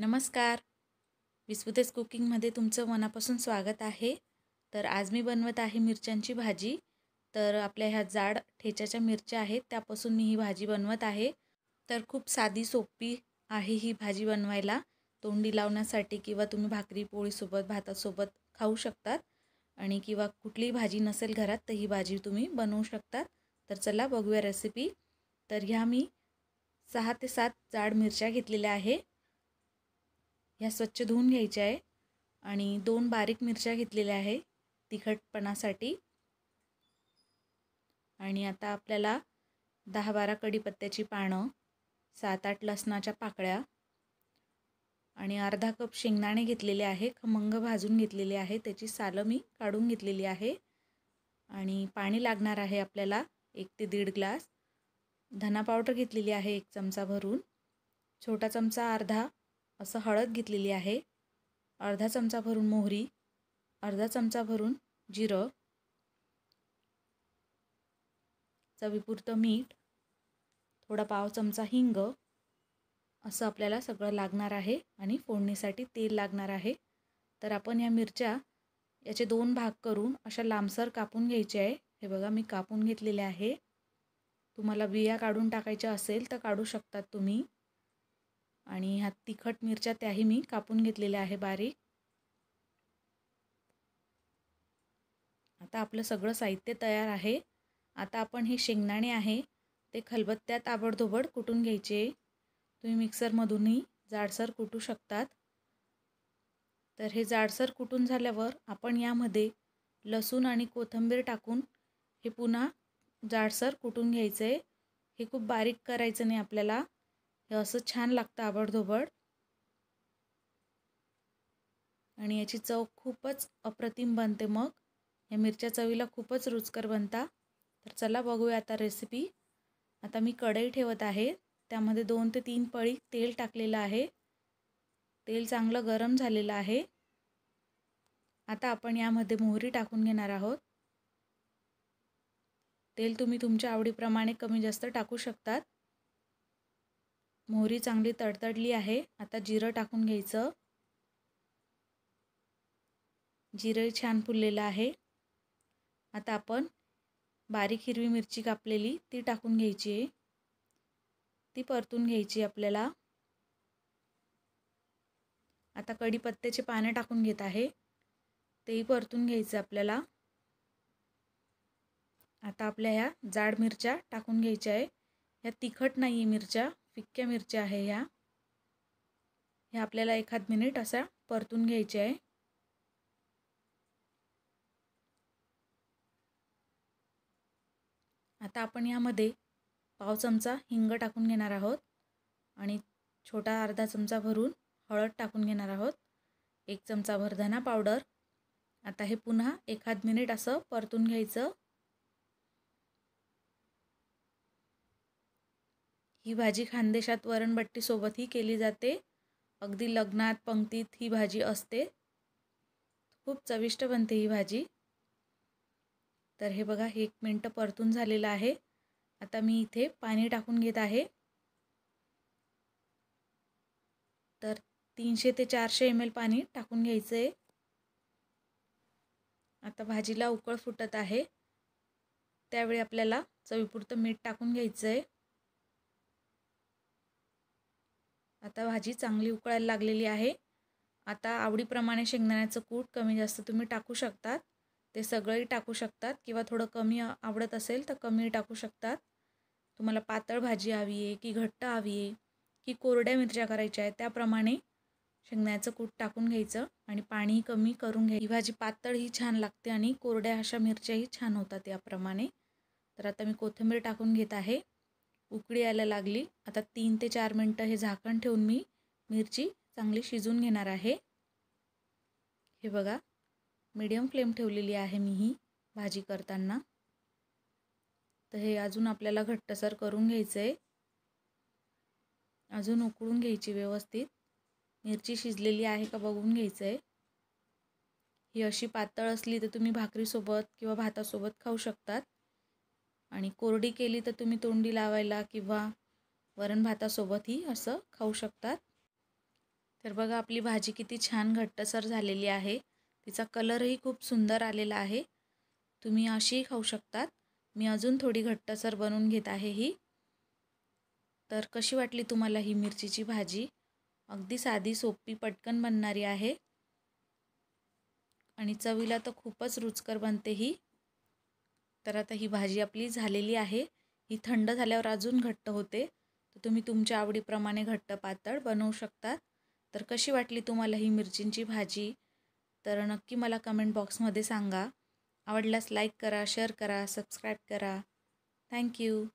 नमस्कार विस्पुतेस कुकिंगमध्ये तुमचं मनापासून स्वागत आहे तर आज मी बनवत आहे मिरच्यांची भाजी तर आपल्या ह्या जाड ठेच्याच्या मिरच्या आहेत त्यापासून मी ही भाजी बनवत आहे तर खूप साधी सोपी आहे ही भाजी बनवायला तोंडी लावण्यासाठी किंवा तुम्ही भाकरी पोळीसोबत भातासोबत खाऊ शकतात आणि किंवा कुठलीही भाजी नसेल घरात तर ही भाजी तुम्ही बनवू शकतात तर चला बघूया रेसिपी तर ह्या मी सहा ते सात जाड मिरच्या घेतलेल्या आहे ह्या स्वच्छ धुवून घ्यायच्या आहे आणि दोन बारीक मिरच्या घेतलेल्या आहे तिखटपणासाठी आणि आता आपल्याला दहा बारा कढीपत्त्याची पानं सात आठ लसणाच्या पाकळ्या आणि अर्धा कप शेंगदाणे घेतलेले आहे खमंग भाजून घेतलेले आहे त्याची सालं मी काढून घेतलेली आहे आणि पाणी लागणार आहे आपल्याला एक ते दीड ग्लास धना पावडर घेतलेली आहे एक चमचा भरून छोटा चमचा अर्धा असं हळद घेतलेली आहे अर्धा चमचा भरून मोहरी अर्धा चमचा भरून जिरं चवीपुरतं मीठ थोडा पाव चमचा हिंग असं आपल्याला सगळं लागणार आहे आणि फोडणीसाठी तेल लागणार आहे तर आपण या मिरच्या याचे दोन भाग करून अशा लांबसर कापून घ्यायचे आहे हे बघा मी कापून घेतलेले आहे तुम्हाला बिया काढून टाकायच्या असेल तर काढू शकतात तुम्ही आणि ह्या तिखट मिरच्या त्याही मी कापून घेतलेल्या आहे बारीक आता आपलं सगळं साहित्य तयार आहे आता आपण हे शेंगदाणे आहे ते खलबत्त्यात आबडधोबड कुटून घ्यायचे तुम्ही मिक्सरमधूनही जाडसर कुटू शकतात तर हे जाडसर कुटून झाल्यावर आपण यामध्ये लसूण आणि कोथिंबीर टाकून हे पुन्हा जाडसर कुटून घ्यायचं आहे हे खूप बारीक करायचं नाही आपल्याला हे असं छान लागतं आबडधोबड आणि याची चव खूपच अप्रतिम बनते मग या मिरच्या चवीला खूपच रुचकर बनता तर चला बघूया आता रेसिपी आता मी कढई ठेवत आहे त्यामध्ये दोन ते तीन पळी तेल टाकलेलं आहे तेल चांगलं गरम झालेलं आहे आता आपण यामध्ये मोहरी टाकून घेणार आहोत तेल तुम्ही तुमच्या आवडीप्रमाणे कमी जास्त टाकू शकतात मोहरी चांगली तडतडली आहे आता जिरं टाकून घ्यायचं जिरं छान फुललेलं आहे आता आपण बारीक हिरवी मिरची कापलेली ती टाकून घ्यायची आहे ती परतून घ्यायची आपल्याला आता कढीपत्त्याचे पाने टाकून घेत आहे तेही परतून घ्यायचं आपल्याला आता आपल्या ह्या जाड मिरच्या टाकून घ्यायच्या आहे ह्या तिखट नाही आहे मिरच्या पिक्क्या मिरच्या आहे ह्या ह्या आपल्याला एखाद मिनिट असा परतून घ्यायचे आहे आता आपण यामध्ये पाव चमचा हिंग टाकून घेणार आहोत आणि छोटा अर्धा चमचा भरून हळद टाकून घेणार आहोत एक चमचा भरधना पावडर आता हे पुन्हा एखाद मिनिट असं परतून घ्यायचं ही भाजी खानदेशात वरणबट्टीसोबतही केली जाते अगदी लग्नात पंक्तीत ही भाजी असते खूप चविष्ट बनते ही भाजी तर हे बघा एक मिनटं परतून झालेलं आहे आता मी इथे पाणी टाकून घेत आहे तर तीनशे ते चारशे एम एल पाणी टाकून घ्यायचं आहे आता भाजीला उकळ फुटत आहे त्यावेळी आपल्याला चवीपुरतं मीठ टाकून घ्यायचं आहे आता भाजी चांगली उकळायला लागलेली आहे आता आवडीप्रमाणे शेंगदाण्याचं कूट कमी जास्त तुम्ही टाकू शकतात ते सगळंही टाकू शकतात किंवा थोडं कमी आवडत असेल तर कमी टाकू शकतात तुम्हाला पातळ भाजी हवी आहे की घट्ट हवी आहे की कोरड्या मिरच्या करायच्या आहेत त्याप्रमाणे शेंगदाण्याचं कूट टाकून घ्यायचं आणि पाणी कमी करून घ्या ही भाजी पातळ ही छान लागते आणि कोरड्या अशा मिरच्याही छान होतात याप्रमाणे तर आता मी कोथिंबीर टाकून घेत आहे उकळी यायला लागली आता तीन ते चार मिनटं हे झाकण ठेवून मी मिरची चांगली शिजून घेणार आहे हे बघा मीडियम फ्लेम ठेवलेली आहे मी ही भाजी करताना तर हे अजून आपल्याला घट्टसर करून घ्यायचं आहे अजून उकळून घ्यायची व्यवस्थित मिरची शिजलेली आहे का बघून घ्यायचं आहे ही अशी पातळ असली तर तुम्ही भाकरीसोबत किंवा भातासोबत खाऊ शकतात आणि कोरडी केली तर तुम्ही तोंडी लावायला किंवा वरण भातासोबतही असं खाऊ शकतात तर बघा आपली भाजी किती छान घट्टसर झालेली आहे तिचा कलरही खूप सुंदर आलेला आहे तुम्ही अशीही खाऊ शकतात मी अजून थोडी घट्टसर बनवून घेत आहे ही तर कशी वाटली तुम्हाला ही मिरचीची भाजी अगदी साधी सोपी पटकन बनणारी आहे आणि चवीला तर खूपच रुचकर बनते ही तर आता ही भाजी आपली झालेली आहे ही थंड झाल्यावर अजून घट्ट होते तर तुम्ही तुमच्या आवडीप्रमाणे घट्ट पातळ बनवू शकता तर कशी वाटली तुम्हाला ही मिरचींची भाजी तर नक्की मला कमेंट बॉक्समध्ये सांगा आवडल्यास लाईक करा शेअर करा सबस्क्राईब करा थँक्यू